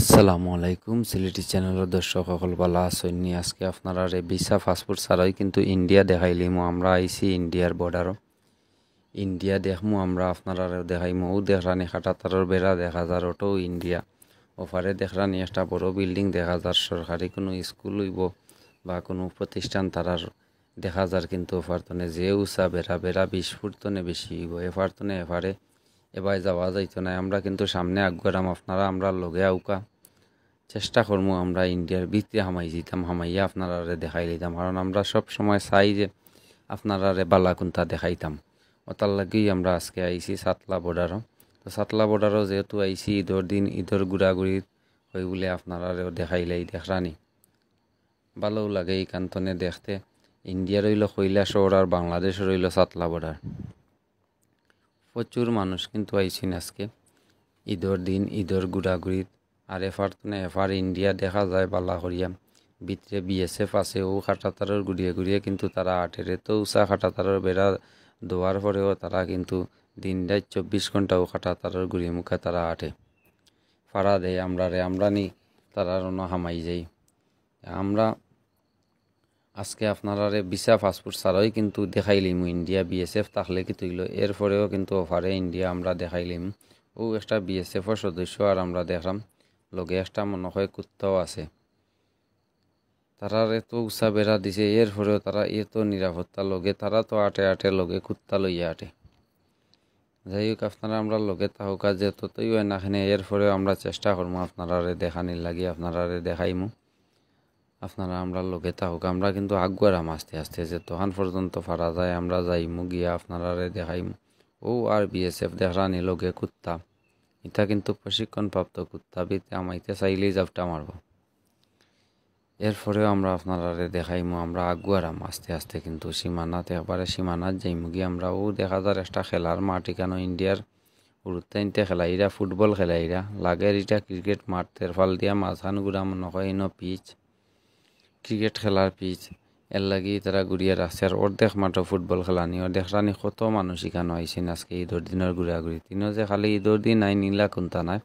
আসসালামু আলাইকুম সিলেটি চ্যানেলের দর্শক সকল বালা সৈন্য আজকে আপনারা রে ভিসা পাসপোর্ট ছাড়াই কিন্তু ইন্ডিয়া দেখাইলিমো আমরা আইসি ইন্ডিয়ার বর্ডারও ইন্ডিয়া দেখমু আমরা আপনারা দেখাইমো ও দেখরানি খাটাতারর বেড়া দেখা যার ওটাও ইন্ডিয়া অফারে দেখরানি একটা বড় বিল্ডিং দেখা যার সরকারি কোনো স্কুল হইব বা কোনো প্রতিষ্ঠান তারার দেখা যার কিন্তু অফার তনে যে উষা বেড়া বেড়া বিশ ফুট তনে বেশি হইব এফার তনে এফারে এবার যাওয়া যাইতো না আমরা কিন্তু সামনে আগুয়ারাম আপনারা আমরা লগে আউকা চেষ্টা করবো আমরা ইন্ডিয়ার ভিত্তি হামাই যেতাম হামাইয়া আপনারা দেখাই দিতাম কারণ আমরা সব সময় চাই যে আপনারা বালাকুন্তা দেখাইতাম ওতার লাগেই আমরা আজকে আইছি সাতলা বর্ডারও তো সাতলা বর্ডারও যেহেতু আইছি ঈদর দিন ঈদর ঘুরাঘুরি হই বলে আপনারা দেখাইলাই দেখরানি ভালো লাগে এই কান্তনে দেখতে ইন্ডিয়ার হইল কৈলাসর আর বাংলাদেশ হইল সাতলা বর্ডার প্রচুর মানুষ কিন্তু আইসিন আজকে ঈদর দিন ঈদর গুড়াগুড়ির আর এফার তনে এফার ইন্ডিয়া দেখা যায় বালা করিয়া ভিতরে বিএসএফ আছে ও খাটাতারর গুড়িয়ে ঘুরিয়ে কিন্তু তারা আটেরে তো উষা খাটাতারর বেড়া দেওয়ার পরেও তারা কিন্তু দিন রাত চব্বিশ ঘন্টাও ও খাটাতারর গুড়িয়ে মুখে তারা আটে ফাড়া দেয় আমরা রে আমরা নি তারা রনো হামাই যাই আমরা আজকে আপনারারে বিশা পাসপোর্ট ছাড়াই কিন্তু দেখাইলিম ইন্ডিয়া বিএসএফ তাহলে কি তুইল এরপরেও কিন্তু অফারে ইন্ডিয়া আমরা দেখাইলিম ও একটা বিএসএফের সদস্য আর আমরা দেখলাম লগে একটা মনে হয় কুত্তাও আছে তারা এত উৎসাহ বেড়া দিছে এরপরেও তারা এত নিরাপত্তা লগে তারা তো আটে আটে লগে কুত্তা লইয়া আটে যাই হোক আপনারা আমরা লগে তাহকা যে ততই হয় নাখানে এরপরেও আমরা চেষ্টা করবো আপনারারে দেখানির লাগি আপনারারে দেখাইমু আপনারা আমরা লোকে থাকুক আমরা কিন্তু আগুয়ারাম আস্তে আস্তে যে তখন পর্যন্ত ফারা যায় আমরা যাইমু গিয়া আপনারা দেখাইম ও আর বিএসএফ দেখানি লোকে কুত্তা ইতা কিন্তু প্রশিক্ষণপ্রাপ্ত কুত্তা বিতে আমাইতে চাইলেই জাপটা মারব এরপরেও আমরা আপনারা দেখাইমু আমরা আগুয়ারাম আস্তে আস্তে কিন্তু সীমানাতে একবারে সীমানাত যাইমু গিয়ে আমরা ও দেখা যার একটা খেলার মাঠ কেন ইন্ডিয়ার উরুত্তাইনতে খেলাইরা ফুটবল খেলাইরা লাগের ইটা ক্রিকেট মাঠ তেরফাল দিয়া মাঝখান গুড়া মনে হয় ইনো পিচ ক্ৰিকেট খেলাৰ পিছ এল লাগি তাৰা গুৰিয়া ৰাখছে আৰু অৰ্ধেক মাত্ৰ ফুটবল খেলা নি অৰ্ধেক ৰাণী ক'ত মানুহ শিকা আহিছে নাচকে ঈদৰ দিনৰ ঘূৰা ঘূৰি তিনিও যে খালি ঈদৰ দিন নাই নীলা কোনটা নাই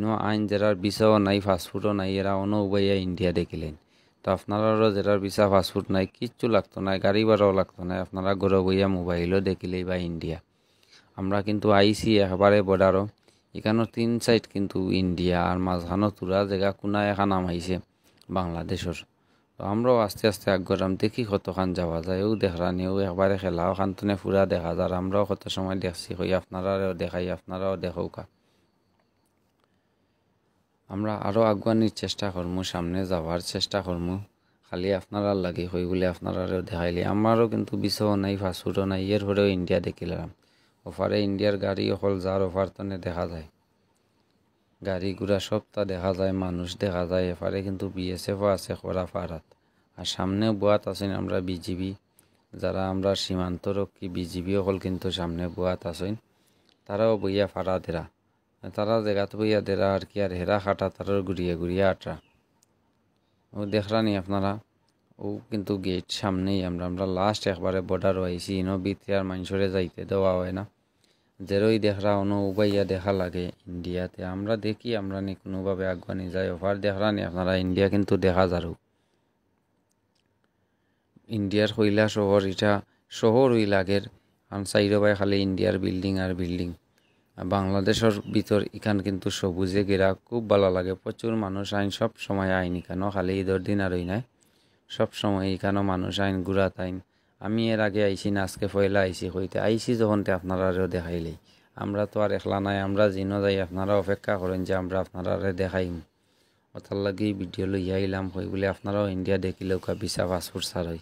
ইনো আইন জেৰাৰ বিচাও নাই ফাষ্টফুডো নাই এৰা অনু উবায়া ইণ্ডিয়া দেখিলে তো আপোনাৰো জেৰাৰ বিচা ফাষ্টফুড নাই কিছু লাগতো নাই গাড়ী বাৰাও লাগতো নাই আপোনাৰ ঘৰৰ বহিয়া মোবাইলো দেখিলেই বা ইণ্ডিয়া আমাৰ কিন্তু আই চি একেবাৰে বৰ্ডাৰো সেইকাৰণে তিন চাইড কিন্তু ইণ্ডিয়া আৰু মাজখানো তোৰা জেগা কোনা এখন নাম আহিছে বাংলাদেশৰ আমরাও আস্তে আস্তে আগ্রাম দেখি কতখান যাওয়া যায় ও দেখরানিও একবারে খেলাও খান্তনে ফুরা দেখা যায় আমরাও কত সময় দেখছি হই আপনারাও দেখাই আপনারাও দেখৌকা আমরা আরও আগুয়ানির চেষ্টা করমু সামনে যাওয়ার চেষ্টা করমু খালি আপনারা লাগে হই বলে আপনারাও দেখাইলে আমারও কিন্তু বিষও নাই ফাঁসুরও নাই এর হরেও ইন্ডিয়া দেখিলাম অফারে ইন্ডিয়ার গাড়ি অকল যার অফার তনে দেখা যায় গাড়ি ঘোড়া সবটা দেখা যায় মানুষ দেখা যায় এপারে কিন্তু বিএসএফও আছে খোরাফাড়াত আর সামনে বুয়াত আছেন আমরা বিজিবি যারা আমরা সীমান্তরক্ষী বিজিবি অকল কিন্তু সামনে বুয়াত আছেন তারাও বইয়া ফাড়া দেরা তারা জায়গাতে বইয়া দেরা আর কি আর হেরা খাটা তার ঘুরিয়ে ঘুরিয়ে আটরা ও দেখরানি আপনারা ও কিন্তু গেট সামনেই আমরা আমরা লাস্ট একবারে বর্ডার হয়েছি ইনো বিত্রিয়ার আর মানুষরে যাইতে দেওয়া হয় না জেরোই দেখরা অন উবাইয়া দেখা লাগে ইন্ডিয়াতে আমরা দেখি আমরা নি কোনোভাবে আগুয়ানি যাই অফার দেখরা নি আপনারা ইন্ডিয়া কিন্তু দেখা যারু ইন্ডিয়ার হইলা শহর এটা শহর ওই লাগের কারণ সাইডবাই খালি ইন্ডিয়ার বিল্ডিং আর বিল্ডিং বাংলাদেশের ভিতর ইখান কিন্তু সবুজে গেরা খুব ভালো লাগে প্রচুর মানুষ আইন সব সময় আইন ইখানো খালি ঈদের দিন আর ওই নাই সব সময় ইখানো মানুষ আইন গুড়া আইন আমি এর আগে আইসি না আজকে পয়লা আইসি হইতে আইসি যখন তে আপনারাও দেখাইলেই আমরা তো আর একলা নাই আমরা জিনো যাই আপনারা অপেক্ষা করেন যে আমরা আপনারারে দেখাইম ওটার লাগে ভিডিও লইয়া আইলাম হই বলে আপনারাও ইন্ডিয়া দেখিলেও কা ভিসা পাসপোর্ট সার হই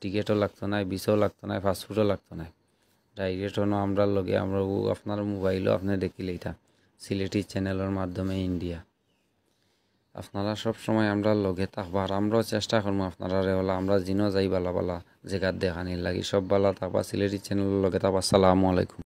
টিকেটও লাগতো না ভিসাও লাগতো না পাসপোর্টও লাগতো না ডাইরেক্টও আমরা লগে আমরা আপনার মোবাইলও আপনি দেখিলেই তা সিলেটি চ্যানেলের মাধ্যমে ইন্ডিয়া আপনারা সব সময় আমরা লগে থাকবার আমরাও চেষ্টা করবো আপনারা হলো আমরা জিনো যাই বালা বালা যেখান দেখানি লাগি সব বালা তাপা সিলেটি চ্যানেলের লগে তাপা সালামু আলাইকুম